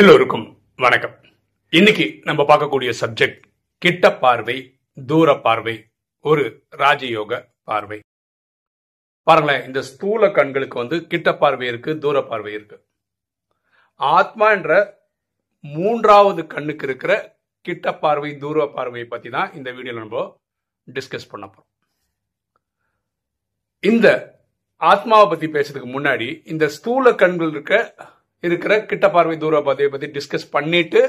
எல்லோருக்கும் வணக்கம் இன்னைக்கு நம்ம பார்க்கக்கூடிய சப்ஜெக்ட் கிட்ட பார்வை தூர பார்வை ஒரு ராஜயோக பார்வை பாருங்களேன் இந்த ஸ்தூல கண்களுக்கு வந்து கிட்ட பார்வை இருக்கு தூர பார்வை இருக்கு ஆத்மா என்ற மூன்றாவது கண்ணுக்கு இருக்கிற கிட்ட பார்வை தூர பார்வையை பத்தி தான் இந்த வீடியோ நம்ம டிஸ்கஸ் பண்ண போறோம் இந்த ஆத்மாவை பத்தி பேசுறதுக்கு முன்னாடி இந்த ஸ்தூல கண்கள் இருக்க இருக்கிற கிட்ட பார்வை தூர பாதையை பற்றி டிஸ்கஸ் பண்ணிட்டு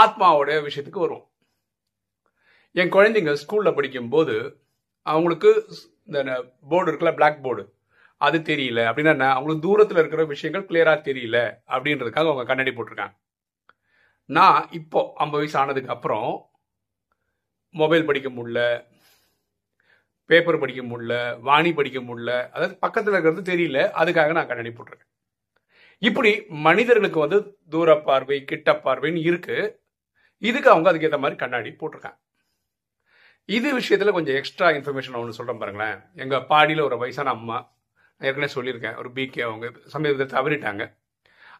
ஆத்மாவோடைய விஷயத்துக்கு வருவோம் என் குழந்தைங்க ஸ்கூலில் படிக்கும்போது அவங்களுக்கு இந்த போர்டு இருக்குல்ல பிளாக் போர்டு அது தெரியல அப்படின்னா என்ன அவங்களுக்கு தூரத்தில் இருக்கிற விஷயங்கள் கிளியரா தெரியல அப்படின்றதுக்காக அவங்க கண்ணாடி போட்டிருக்காங்க நான் இப்போ ஐம்பது வயசு ஆனதுக்கு அப்புறம் மொபைல் படிக்க முடியல பேப்பர் படிக்க முடியல வாணி படிக்க முடியல அதாவது பக்கத்தில் இருக்கிறது தெரியல அதுக்காக நான் கண்ணாடி போட்டிருக்கேன் இப்படி மனிதர்களுக்கு வந்து தூர பார்வை கிட்ட பார்வைன்னு இருக்கு இதுக்கு அவங்க அதுக்கேற்ற மாதிரி கண்ணாடி போட்டிருக்காங்க இது விஷயத்தில் கொஞ்சம் எக்ஸ்ட்ரா இன்ஃபர்மேஷன் ஒன்று சொல்கிறேன் பாருங்களேன் எங்கள் பாடியில் ஒரு வயசான அம்மா ஏற்கனவே சொல்லியிருக்கேன் ஒரு பிகே அவங்க சமீபத்தில் தவறிட்டாங்க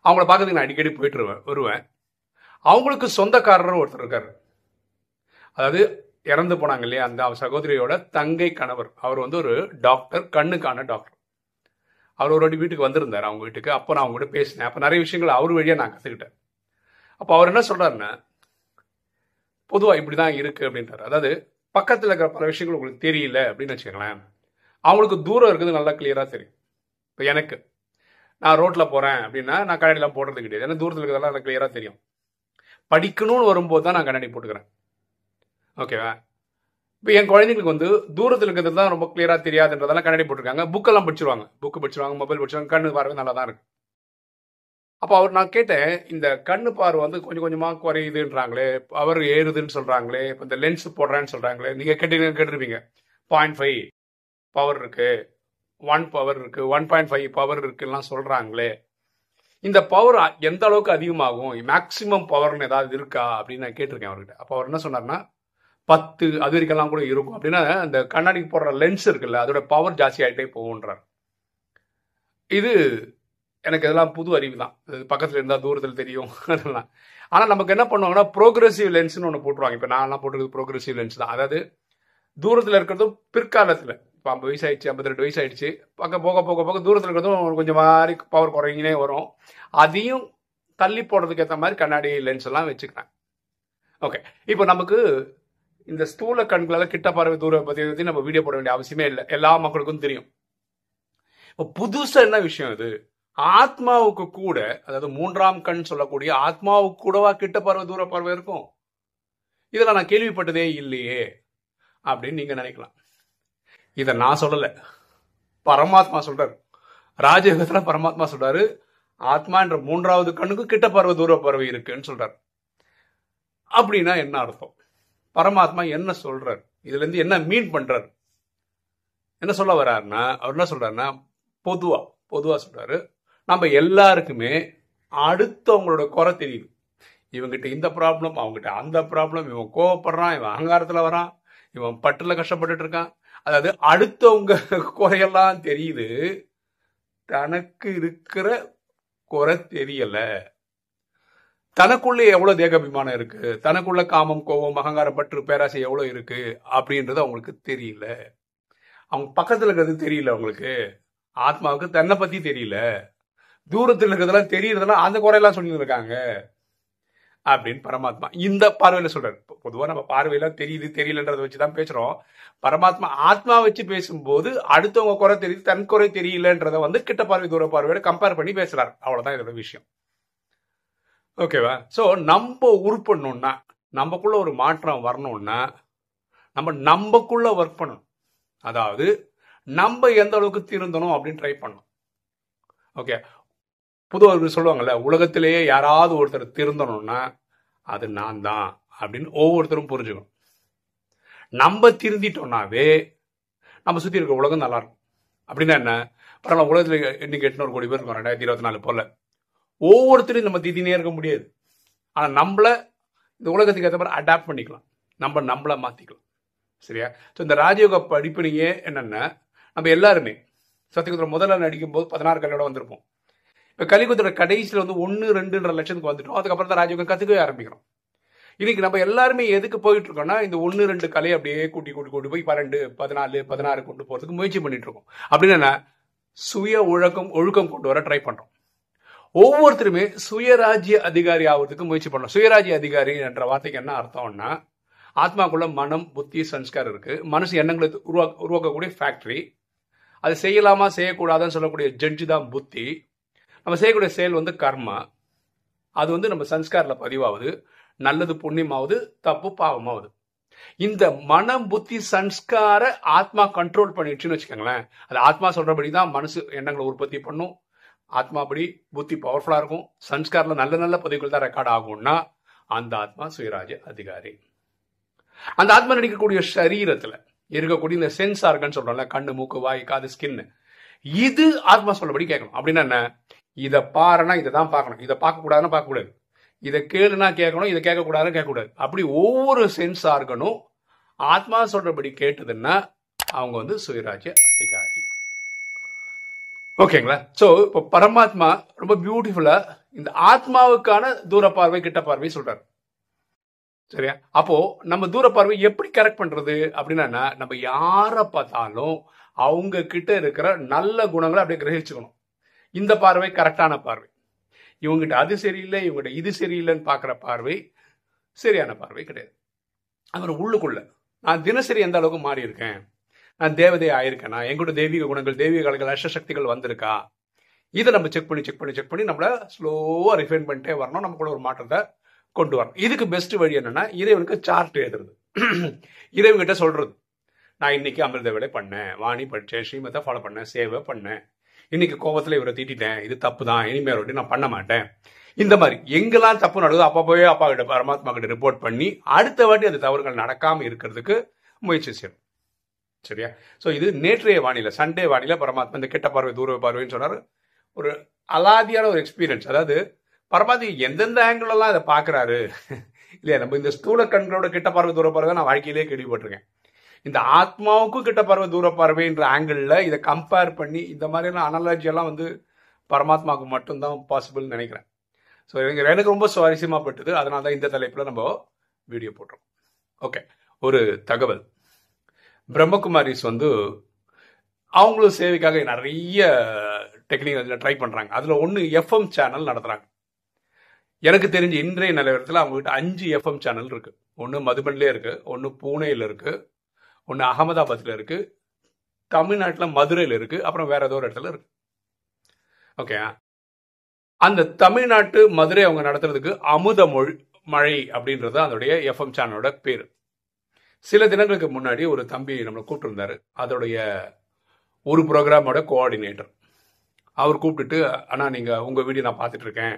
அவங்கள பார்க்கறதுக்கு நான் அடிக்கடி போயிட்டு வருவேன் அவங்களுக்கு சொந்தக்காரர் ஒருத்தர் இருக்கார் அதாவது இறந்து போனாங்க இல்லையா அந்த சகோதரியோட தங்கை கணவர் அவர் வந்து ஒரு டாக்டர் கண்ணுக்கான டாக்டர் அவர் ஒரு வாட்டி வீட்டுக்கு வந்திருந்தார் அவங்க வீட்டுக்கு அப்போ நான் அவங்ககிட்ட பேசினேன் அப்போ நிறைய விஷயங்கள் அவர் வழியாக நான் கற்றுக்கிட்டேன் அப்போ அவர் என்ன சொல்கிறாருன்னா பொதுவாக இப்படி தான் இருக்குது அப்படின்றார் அதாவது பக்கத்தில் இருக்கிற பல விஷயங்கள் உங்களுக்கு தெரியல அப்படின்னு வச்சுக்கோங்களேன் அவங்களுக்கு தூரம் இருக்குது நல்லா கிளியராக தெரியும் இப்போ எனக்கு நான் ரோட்டில் போகிறேன் அப்படின்னா நான் கண்ணாடிலாம் போடுறது கிடையாது ஏன்னா தூரத்தில் இருக்கிறதெல்லாம் எனக்கு கிளியராக தெரியும் படிக்கணும்னு வரும்போது தான் நான் கண்ணாடி போட்டுக்கிறேன் ஓகேவா இப்போ என் குழந்தைங்களுக்கு வந்து தூரத்தில் இருக்கிறது தான் ரொம்ப கிளியராக தெரியாதுன்றதெல்லாம் கண்ணாடி போட்டிருக்காங்க புக்கெல்லாம் படிச்சிருவாங்க புக்கு படிச்சிருவாங்க மொபைல் படிச்சிருவாங்க கண்ணு பார்வை நல்லா தான் இருக்கு அப்போ அவர் நான் கேட்டேன் இந்த கண்ணு பார்வை வந்து கொஞ்சம் கொஞ்சமாக குறையுதுன்றாங்களே அவர் ஏறுதுன்னு சொல்கிறாங்களே இப்போ இந்த லென்ஸ் போடுறேன்னு சொல்கிறாங்களே நீங்கள் கேட்டீங்க கேட்டிருப்பீங்க பாயிண்ட் ஃபைவ் பவர் இருக்குது ஒன் பவர் இருக்குது ஒன் பாயிண்ட் ஃபைவ் பவர் இருக்குலாம் சொல்கிறாங்களே இந்த பவர் எந்த அளவுக்கு அதிகமாகும் மேக்சிமம் பவர்னு ஏதாவது இருக்கா அப்படின்னு நான் கேட்டிருக்கேன் அவர்கிட்ட அப்போ அவர் என்ன சொன்னார்னா பத்து அது கூட இருக்கும் அப்படின்னா அந்த கண்ணாடிக்கு போடுற லென்ஸ் இருக்குல்ல அதோட பவர் ஜாஸ்தி ஆகிட்டே போகுன்றார் இது எனக்கு இதெல்லாம் புது அறிவு தான் பக்கத்தில் இருந்தால் தூரத்தில் தெரியும் அதெல்லாம் ஆனால் நமக்கு என்ன பண்ணுவாங்கன்னா ப்ரோக்ரஸிவ் லென்ஸ்னு ஒன்று போட்டுருவாங்க இப்போ நான்லாம் போட்டுருக்குது ப்ரோக்ரெசிவ் லென்ஸ் தான் அதாவது தூரத்தில் இருக்கிறதும் பிற்காலத்தில் இப்போ ஐம்பது வயசு ஆயிடுச்சு ஐம்பத்தி ரெண்டு வயசு ஆயிடுச்சு பக்கம் போக போக போக தூரத்தில் இருக்கிறதும் கொஞ்சம் மாதிரி பவர் குறைங்கனே வரும் அதையும் தள்ளி போடுறதுக்கு ஏற்ற மாதிரி கண்ணாடி லென்ஸ் எல்லாம் வச்சுக்கிறேன் ஓகே இப்போ நமக்கு இந்த ஸ்தூல கண்களால் கிட்ட பறவை தூர பற்றி நம்ம வீடியோ போட வேண்டிய அவசியமே இல்லை எல்லா மக்களுக்கும் தெரியும் இப்போ புதுசாக என்ன விஷயம் இது ஆத்மாவுக்கு கூட அதாவது மூன்றாம் கண் சொல்லக்கூடிய ஆத்மாவுக்கு கூடவா கிட்ட பறவை தூர பறவை இருக்கும் இதில் நான் கேள்விப்பட்டதே இல்லையே அப்படின்னு நீங்கள் நினைக்கலாம் இதை நான் சொல்லலை பரமாத்மா சொல்கிறார் ராஜயோகத்தில் பரமாத்மா ஆத்மா என்ற மூன்றாவது கண்ணுக்கு கிட்ட பறவை தூர பார்வை இருக்குன்னு சொல்றாரு அப்படின்னா என்ன அர்த்தம் பரமாத்மா என்ன சொல்றார் இதுல இருந்து என்ன மீன் பண்றார் என்ன சொல்ல வர்றாருன்னா அவர் என்ன சொல்றாருன்னா பொதுவா பொதுவா சொல்றாரு நம்ம எல்லாருக்குமே அடுத்தவங்களோட குறை தெரியுது இவங்கிட்ட இந்த ப்ராப்ளம் அவங்ககிட்ட அந்த ப்ராப்ளம் இவன் கோவப்படுறான் இவன் அகங்காரத்தில் வரான் இவன் பட்டில் கஷ்டப்பட்டுட்டு இருக்கான் அதாவது அடுத்தவங்க குறையெல்லாம் தெரியுது தனக்கு இருக்கிற குறை தெரியலை தனக்குள்ளே எவ்வளவு தேகாபிமானம் இருக்கு தனக்குள்ள காமம் கோபம் அகங்காரம் பற்று பேராசை எவ்வளவு இருக்கு அப்படின்றது அவங்களுக்கு தெரியல அவங்க பக்கத்துல இருக்கிறது தெரியல அவங்களுக்கு ஆத்மாவுக்கு தன்னை பத்தி தெரியல தூரத்தில் இருக்கிறதெல்லாம் தெரியறதெல்லாம் அந்த குறையெல்லாம் சொல்லிட்டு இருக்காங்க அப்படின்னு பரமாத்மா இந்த பார்வையில சொல்றாரு பொதுவாக நம்ம பார்வையில தெரியுது தெரியலன்றதை வச்சுதான் பேசுறோம் பரமாத்மா ஆத்மா வச்சு பேசும்போது அடுத்தவங்க குறை தெரியுது தன் குறை தெரியலன்றத வந்து கிட்ட பார்வை தூர பார்வையோட கம்பேர் பண்ணி பேசுறாரு அவ்வளவுதான் இதோட விஷயம் ஓகேவா ஸோ நம்ம உருப்படணும்னா நமக்குள்ள ஒரு மாற்றம் வரணும்னா நம்ம நம்மக்குள்ள ஒர்க் பண்ணணும் அதாவது நம்ம எந்த அளவுக்கு திருந்தணும் அப்படின்னு ட்ரை பண்ணணும் ஓகே புதுவர்கள் சொல்லுவாங்கல்ல உலகத்திலேயே யாராவது ஒருத்தர் திருந்தணும்னா அது நான் தான் அப்படின்னு ஒவ்வொருத்தரும் புரிஞ்சுக்கணும் நம்ம திருந்திட்டோம்னாவே நம்ம சுற்றி இருக்க உலகம் நல்லா இருக்கும் அப்படின்னா என்ன பரவாயில்ல உலகத்தில் இன்னைக்கு எட்நூறு கோடி பேர் இருக்கும் ரெண்டாயிரத்தி இருபத்தி நாலு போல ஒவ்வொருத்தரையும் நம்ம திதினே இருக்க முடியாது ஆனால் நம்மளை இந்த உலகத்துக்கு ஏற்ற மாதிரி அடாப்ட் பண்ணிக்கலாம் நம்ம நம்மளை மாற்றிக்கலாம் சரியா ஸோ இந்த ராஜயோகா படிப்பினையே என்னென்னா நம்ம எல்லாருமே சத்தியகுதிர முதல்ல நடிக்கும் போது பதினாறு கலையோட வந்திருப்போம் இப்போ கலிகுதிர கடைசியில் வந்து ஒன்று ரெண்டுன்ற லட்சத்துக்கு வந்துட்டோம் அதுக்கப்புறம் தான் ராஜயோகம் கற்றுக்கவே ஆரம்பிக்கிறோம் இன்னைக்கு நம்ம எல்லாருமே எதுக்கு போயிட்டு இருக்கோம்னா இந்த ஒன்று ரெண்டு கலையை அப்படியே கூட்டி கூட்டி கூட்டி போய் பன்னெண்டு பதினாலு பதினாறு கொண்டு போகிறதுக்கு முயற்சி பண்ணிட்டு இருக்கோம் அப்படின்னா சுய ஒழுக்கம் ஒழுக்கம் கொண்டு வர ட்ரை பண்ணுறோம் ஒவ்வொருத்தருமே சுயராஜ்ய அதிகாரி ஆகிறதுக்கு முயற்சி பண்ணலாம் சுயராஜ்ய அதிகாரி என்ற வார்த்தைக்கு என்ன அர்த்தம்னா ஆத்மாக்குள்ள மனம் புத்தி சன்ஸ்கார் இருக்கு மனசு எண்ணங்களை உருவா உருவாக்கக்கூடிய ஃபேக்டரி அது செய்யலாமா செய்யக்கூடாதான்னு சொல்லக்கூடிய ஜட்ஜு தான் புத்தி நம்ம செய்யக்கூடிய செயல் வந்து கர்மா அது வந்து நம்ம சன்ஸ்காரில் பதிவாகுது நல்லது புண்ணியமாவது தப்பு பாவமாவது இந்த மனம் புத்தி சன்ஸ்கார ஆத்மா கண்ட்ரோல் பண்ணிடுச்சுன்னு வச்சுக்கோங்களேன் அது ஆத்மா சொல்றபடி தான் மனசு எண்ணங்களை உற்பத்தி பண்ணும் ஆத்மாபடி புத்தி பவர்ஃபுல்லாக இருக்கும் சன்ஸ்காரில் நல்ல நல்ல பதவிகள் தான் ரெக்கார்ட் ஆகும்னா அந்த ஆத்மா சுயராஜ அதிகாரி அந்த ஆத்மா நடிக்கக்கூடிய சரீரத்தில் இருக்கக்கூடிய இந்த சென்ஸ் ஆர்கன் சொல்கிறோம்ல கண்ணு மூக்கு வாய் காது ஸ்கின்னு இது ஆத்மா சொல்லபடி கேட்கணும் அப்படின்னா என்ன இதை பாருனா இதை தான் பார்க்கணும் இதை பார்க்கக்கூடாதுன்னா பார்க்கக்கூடாது இதை கேளுனா கேட்கணும் இதை கேட்கக்கூடாதுன்னு கேட்கக்கூடாது அப்படி ஒவ்வொரு சென்ஸ் ஆர்கனும் ஆத்மா சொல்கிறபடி கேட்டதுன்னா அவங்க வந்து சுயராஜ்ய அதிகாரி ஓகேங்களா ஸோ இப்போ பரமாத்மா ரொம்ப பியூட்டிஃபுல்லா இந்த ஆத்மாவுக்கான தூர பார்வை கிட்ட பார்வை சொல்றாரு சரியா அப்போ நம்ம தூர பார்வை எப்படி கரெக்ட் பண்றது அப்படின்னா நம்ம யாரை பார்த்தாலும் அவங்க கிட்ட இருக்கிற நல்ல குணங்களை அப்படியே கிரகிச்சுக்கணும் இந்த பார்வை கரெக்டான பார்வை இவங்ககிட்ட அது சரியில்லை இவங்ககிட்ட இது சரியில்லைன்னு பார்க்குற பார்வை சரியான பார்வை கிடையாது அவர் உள்ளுக்குள்ள நான் தினசரி எந்த அளவுக்கு மாறி இருக்கேன் நான் தேவதை ஆயிருக்கேனா எங்கூட தெய்வீக குணங்கள் தெய்வீக கலைகள் அஷ்டசக்திகள் வந்திருக்கா இதை நம்ம செக் பண்ணி செக் பண்ணி செக் பண்ணி நம்மளை ஸ்லோவாக ரிஃபைன் பண்ணிட்டே வரணும் நமக்குள்ள ஒரு மாற்றத்தை கொண்டு வரணும் இதுக்கு பெஸ்ட் வழி என்னன்னா இறைவனுக்கு சார்ட் எழுதுறது இறைவன்கிட்ட சொல்றது நான் இன்னைக்கு அமிர்த வேலை பண்ணேன் வாணி படித்தேன் ஸ்ரீமத்தை ஃபாலோ பண்ணேன் சேவை பண்ணேன் இன்னைக்கு கோபத்தில் இவரை திட்டேன் இது தப்பு தான் இனிமேல் ரொட்டி நான் பண்ண மாட்டேன் இந்த மாதிரி எங்கெல்லாம் தப்பு நடக்குதோ போய் அப்பா கிட்ட பரமாத்மா கிட்ட ரிப்போர்ட் பண்ணி அடுத்த வாட்டி அந்த தவறுகள் நடக்காமல் இருக்கிறதுக்கு முயற்சி செய்யணும் சரியா ஸோ இது நேற்றைய வானிலை சண்டே வானிலை பரமாத்மா இந்த கெட்ட பார்வை தூர பார்வைன்னு சொன்னார் ஒரு அலாதியான ஒரு எக்ஸ்பீரியன்ஸ் அதாவது பரமாத்மா எந்தெந்த ஆங்கிளெல்லாம் இதை பார்க்குறாரு இல்லையா நம்ம இந்த ஸ்தூல கண்களோட கிட்ட பார்வை தூர பார்வை நான் வாழ்க்கையிலேயே கேள்விப்பட்டிருக்கேன் இந்த ஆத்மாவுக்கும் கிட்ட பார்வை தூர பார்வைன்ற ஆங்கிளில் இதை கம்பேர் பண்ணி இந்த மாதிரியான அனாலஜியெல்லாம் வந்து பரமாத்மாவுக்கு மட்டும்தான் பாசிபிள்னு நினைக்கிறேன் ஸோ எனக்கு எனக்கு ரொம்ப சுவாரஸ்யமாக பட்டது அதனால தான் இந்த தலைப்பில் நம்ம வீடியோ போட்டுரும் ஓகே ஒரு தகவல் பிரம்மகுமாரிஸ் வந்து அவங்களும் சேவைக்காக நிறைய டெக்னிக் ட்ரை பண்ணுறாங்க அதில் ஒன்று எஃப்எம் சேனல் நடத்துகிறாங்க எனக்கு தெரிஞ்ச இன்றைய நிலவரத்தில் அவங்ககிட்ட அஞ்சு எஃப்எம் சேனல் இருக்குது ஒன்று மதுபனிலே இருக்குது ஒன்று பூனேயில் இருக்குது ஒன்று அகமதாபாத்தில் இருக்குது தமிழ்நாட்டில் மதுரையில் இருக்குது அப்புறம் வேறு ஏதோ ஒரு இடத்துல இருக்குது ஓகே அந்த தமிழ்நாட்டு மதுரை அவங்க நடத்துறதுக்கு அமுதமொழி மழை அப்படின்றது அதோடைய எஃப்எம் சேனலோட பேர் சில தினங்களுக்கு முன்னாடி ஒரு தம்பி நம்மளை கூப்பிட்டுருந்தாரு அதோடைய ஒரு ப்ரோக்ராமோட கோஆர்டினேட்டர் அவர் கூப்பிட்டுட்டு ஆனால் நீங்கள் உங்கள் வீடியோ நான் பார்த்துட்ருக்கேன்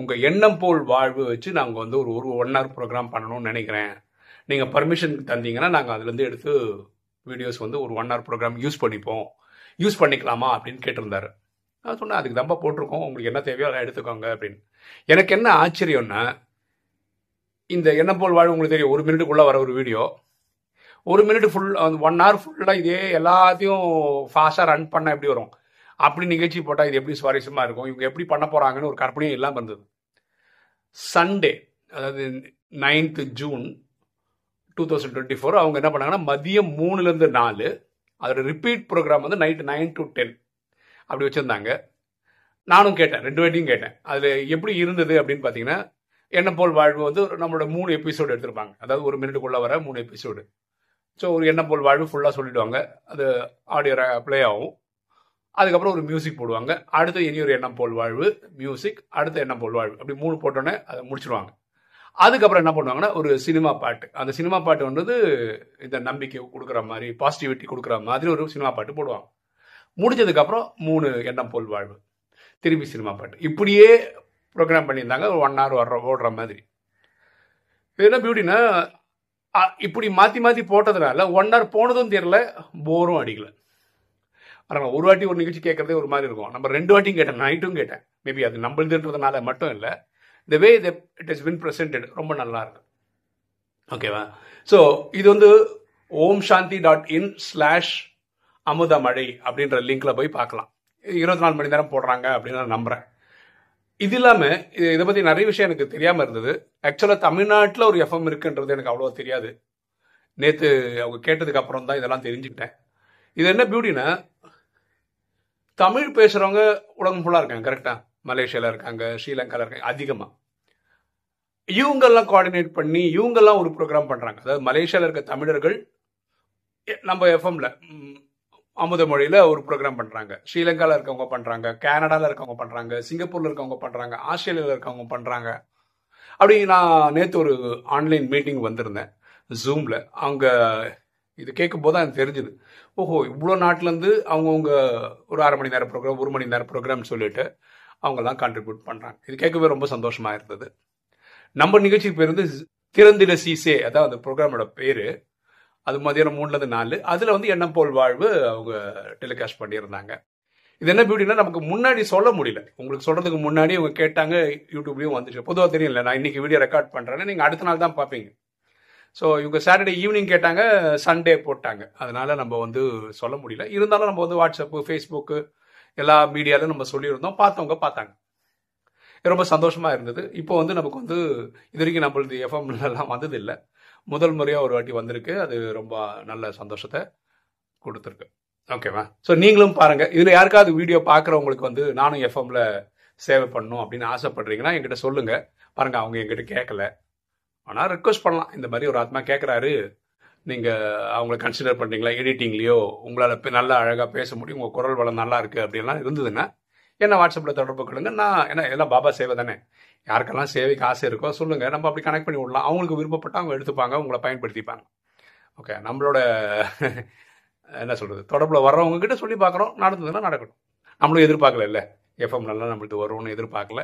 உங்கள் எண்ணம் போல் வாழ்வு வச்சு நாங்கள் வந்து ஒரு ஒரு ஒன் ஹவர் ப்ரோக்ராம் பண்ணணும்னு நினைக்கிறேன் நீங்கள் பர்மிஷன் தந்தீங்கன்னா நாங்கள் அதுலேருந்து எடுத்து வீடியோஸ் வந்து ஒரு ஒன் ஹவர் ப்ரோக்ராம் யூஸ் பண்ணிப்போம் யூஸ் பண்ணிக்கலாமா அப்படின்னு கேட்டிருந்தாரு நான் சொன்னேன் அதுக்கு தம்பா போட்டிருக்கோம் உங்களுக்கு என்ன தேவையோ அதை எடுத்துக்கோங்க அப்படின்னு எனக்கு என்ன ஆச்சரியம்னா இந்த எண்ணம் போல் வாழ்வு உங்களுக்கு தெரியும் ஒரு மினிட்டுக்குள்ளே வர ஒரு வீடியோ ஒரு மினிட் ஃபுல் ஒன் ஹவர் ஃபுல்லாக இதே எல்லாத்தையும் ஃபாஸ்ட்டாக ரன் பண்ணால் எப்படி வரும் அப்படி நிகழ்ச்சி போட்டால் இது எப்படி சுவாரஸ்யமாக இருக்கும் இவங்க எப்படி பண்ண போகிறாங்கன்னு ஒரு கற்பனையும் எல்லாம் இருந்தது சண்டே அதாவது ninth June two thousand twenty four அவங்க என்ன பண்ணாங்கன்னா மதியம் மூணுலேருந்து நாலு அதோட ரிப்பீட் ப்ரோக்ராம் வந்து நைட்டு நைன் டு டென் அப்படி வச்சுருந்தாங்க நானும் கேட்டேன் ரெண்டு வாட்டியும் கேட்டேன் அதில் எப்படி இருந்தது அப்படின்னு பார்த்தீங்கன்னா எண்ணம் போல் வாழ்வு வந்து நம்மளோட மூணு எபிசோடு எடுத்திருப்பாங்க அதாவது ஒரு மினிட்டுக்குள்ளே வர மூணு எபிசோடு ஸோ ஒரு எண்ணம் போல் வாழ்வு ஃபுல்லாக சொல்லிவிடுவாங்க அது ஆடியோ ப்ளே ஆகும் அதுக்கப்புறம் ஒரு மியூசிக் போடுவாங்க அடுத்து இனி ஒரு எண்ணம் போல் வாழ்வு மியூசிக் அடுத்த எண்ணம் போல் வாழ்வு அப்படி மூணு போட்டோன்னே அதை முடிச்சிருவாங்க அதுக்கப்புறம் என்ன பண்ணுவாங்கன்னா ஒரு சினிமா பாட்டு அந்த சினிமா பாட்டு வந்து இந்த நம்பிக்கை கொடுக்குற மாதிரி பாசிட்டிவிட்டி கொடுக்குற மாதிரி ஒரு சினிமா பாட்டு போடுவாங்க முடிஞ்சதுக்கப்புறம் மூணு எண்ணம் போல் வாழ்வு திரும்பி சினிமா பாட்டு இப்படியே ப்ரோக்ராம் பண்ணியிருந்தாங்க ஒரு ஒன் ஹவர் வர்ற ஓடுற மாதிரி என்ன பியூட்டினா இப்படி மாற்றி மாற்றி போட்டதுனால ஒன் ஹவர் போனதும் தெரியல போரும் அடிக்கல பாருங்கள் ஒரு வாட்டி ஒரு நிகழ்ச்சி கேட்குறதே ஒரு மாதிரி இருக்கும் நம்ம ரெண்டு வாட்டியும் கேட்டேன் நைட்டும் கேட்டேன் மேபி அது நம்மளுதுன்றதுனால மட்டும் இல்லை the way the it is been presented ரொம்ப நல்லா இருக்கு ஓகேவா ஸோ இது வந்து ஓம் சாந்தி டாட் இன் ஸ்லாஷ் அமுத மழை அப்படின்ற லிங்க்ல போய் பார்க்கலாம் இருபத்தி நாலு மணி நேரம் போடுறாங்க அப்படின்னு நான் நம்புறேன் இது இல்லாம இதை பத்தி நிறைய விஷயம் எனக்கு தெரியாம இருந்தது ஆக்சுவலா தமிழ்நாட்டில் ஒரு எஃப்எம் இருக்குன்றது எனக்கு அவ்வளோ தெரியாது நேத்து அவங்க கேட்டதுக்கு அப்புறம் தான் இதெல்லாம் தெரிஞ்சுக்கிட்டேன் இது என்ன பியூட்டினா தமிழ் பேசுறவங்க உலகம் ஃபுல்லா இருக்காங்க கரெக்டா மலேசியால இருக்காங்க ஸ்ரீலங்கால இருக்காங்க அதிகமா இவங்கெல்லாம் கோஆர்டினேட் பண்ணி இவங்கெல்லாம் ஒரு ப்ரோக்ராம் பண்றாங்க அதாவது மலேசியால இருக்க தமிழர்கள் நம்ம எஃப்எம்ல அமுத மொழியில ஒரு ப்ரோக்ராம் பண்ணுறாங்க ஸ்ரீலங்காவில் இருக்கவங்க பண்ணுறாங்க கனடாவில் இருக்கவங்க பண்ணுறாங்க சிங்கப்பூரில் இருக்கவங்க பண்ணுறாங்க ஆஸ்திரேலியாவில் இருக்கவங்க பண்ணுறாங்க அப்படி நான் நேற்று ஒரு ஆன்லைன் மீட்டிங் வந்திருந்தேன் ஜூமில் அவங்க இது கேட்கும்போது தான் எனக்கு தெரிஞ்சுது ஓஹோ இவ்வளோ நாட்டிலேருந்து அவங்கவுங்க ஒரு அரை மணி நேரம் ப்ரோக்ராம் ஒரு மணி நேரம் ப்ரோக்ராம் சொல்லிட்டு அவங்கெல்லாம் கான்ட்ரிபியூட் பண்ணுறாங்க இது கேட்கவே ரொம்ப சந்தோஷமாக இருந்தது நம்ம நிகழ்ச்சி பேர் வந்து திறந்திட சீசே அதாவது ப்ரோக்ராமோட பேர் அது மதியானம் மூணுலேருந்து நாலு அதில் வந்து எண்ணம் போல் வாழ்வு அவங்க டெலிகாஸ்ட் பண்ணியிருந்தாங்க இது என்ன பியூட்டின்னா நமக்கு முன்னாடி சொல்ல முடியல உங்களுக்கு சொல்கிறதுக்கு முன்னாடி அவங்க கேட்டாங்க யூடியூப்லேயும் வந்துச்சு பொதுவாக தெரியல நான் இன்றைக்கி வீடியோ ரெக்கார்ட் பண்ணுறேன்னு நீங்கள் அடுத்த நாள் தான் பார்ப்பீங்க ஸோ இவங்க சாட்டர்டே ஈவினிங் கேட்டாங்க சண்டே போட்டாங்க அதனால் நம்ம வந்து சொல்ல முடியல இருந்தாலும் நம்ம வந்து வாட்ஸ்அப்பு ஃபேஸ்புக்கு எல்லா மீடியாவிலும் நம்ம சொல்லியிருந்தோம் பார்த்தவங்க பார்த்தாங்க ரொம்ப சந்தோஷமாக இருந்தது இப்போ வந்து நமக்கு வந்து இது வரைக்கும் நம்மளது எஃப்எம்லாம் வந்ததில்லை முதல் முறையாக ஒரு வாட்டி வந்திருக்கு அது ரொம்ப நல்ல சந்தோஷத்தை கொடுத்துருக்கு ஓகேவா ஸோ நீங்களும் பாருங்கள் இதில் யாருக்காவது வீடியோ பார்க்குறவங்களுக்கு வந்து நானும் எஃப்எம்ல சேவை பண்ணணும் அப்படின்னு ஆசைப்படுறீங்கன்னா என்கிட்ட சொல்லுங்கள் பாருங்கள் அவங்க என்கிட்ட கேட்கல ஆனால் ரெக்வஸ்ட் பண்ணலாம் இந்த மாதிரி ஒரு ஆத்மா கேட்குறாரு நீங்கள் அவங்கள கன்சிடர் பண்ணுறீங்களா எடிட்டிங்லேயோ உங்களால் நல்லா அழகாக பேச முடியும் உங்கள் குரல் வளம் நல்லா இருக்குது அப்படின்லாம் இருந்ததுன்னா என்ன வாட்ஸ்அப்பில் தொடர்பு கொள்ளுங்க நான் ஏன்னா எல்லாம் பாபா சேவை தானே யாருக்கெல்லாம் சேவைக்கு ஆசை இருக்கோ சொல்லுங்கள் நம்ம அப்படி கனெக்ட் பண்ணி விடலாம் அவங்களுக்கு விருப்பப்பட்டால் அவங்க எடுத்துப்பாங்க உங்களை பயன்படுத்திப்பாங்க ஓகே நம்மளோட என்ன சொல்கிறது தொடர்பில் வர்றவங்க கிட்ட சொல்லி பார்க்குறோம் நடந்ததுன்னா நடக்கட்டும் நம்மளும் எதிர்பார்க்கல இல்லை எஃப்எம் நல்லா நம்மளுக்கு வரும்னு எதிர்பார்க்கல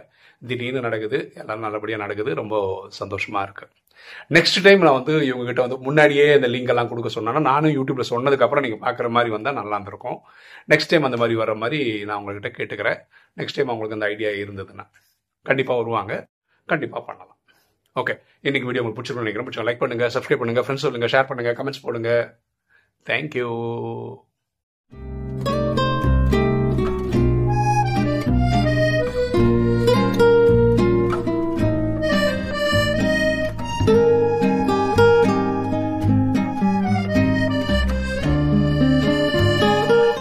திடீர்னு நடக்குது எல்லாம் நல்லபடியாக நடக்குது ரொம்ப சந்தோஷமாக இருக்குது நெக்ஸ்ட் டைம் நான் வந்து இவங்ககிட்ட வந்து முன்னாடியே இந்த லிங்க் எல்லாம் கொடுக்க சொன்னால் நானும் யூடியூப்ல சொன்னதுக்கப்புறம் நீங்கள் பார்க்குற மாதிரி வந்தால் நல்லா இருந்திருக்கும் நெக்ஸ்ட் டைம் அந்த மாதிரி வர மாதிரி நான் உங்கள்கிட்ட கேட்டுக்கிறேன் நெக்ஸ்ட் டைம் அவங்களுக்கு அந்த ஐடியா இருந்ததுன்னா கண்டிப்பாக வருவாங்க கண்டிப்பாக பண்ணலாம் ஓகே இன்னைக்கு வீடியோ உங்களுக்கு பிடிச்சிருக்கோம் நினைக்கிறேன் பிடிச்சா லைக் பண்ணுங்கள் சப்ஸ்கிரைப் பண்ணுங்கள் ஃப்ரெண்ட்ஸ் சொல்லுங்கள் ஷேர் பண்ணுங்கள் கமெண்ட்ஸ் போடுங்க தேங்க்யூ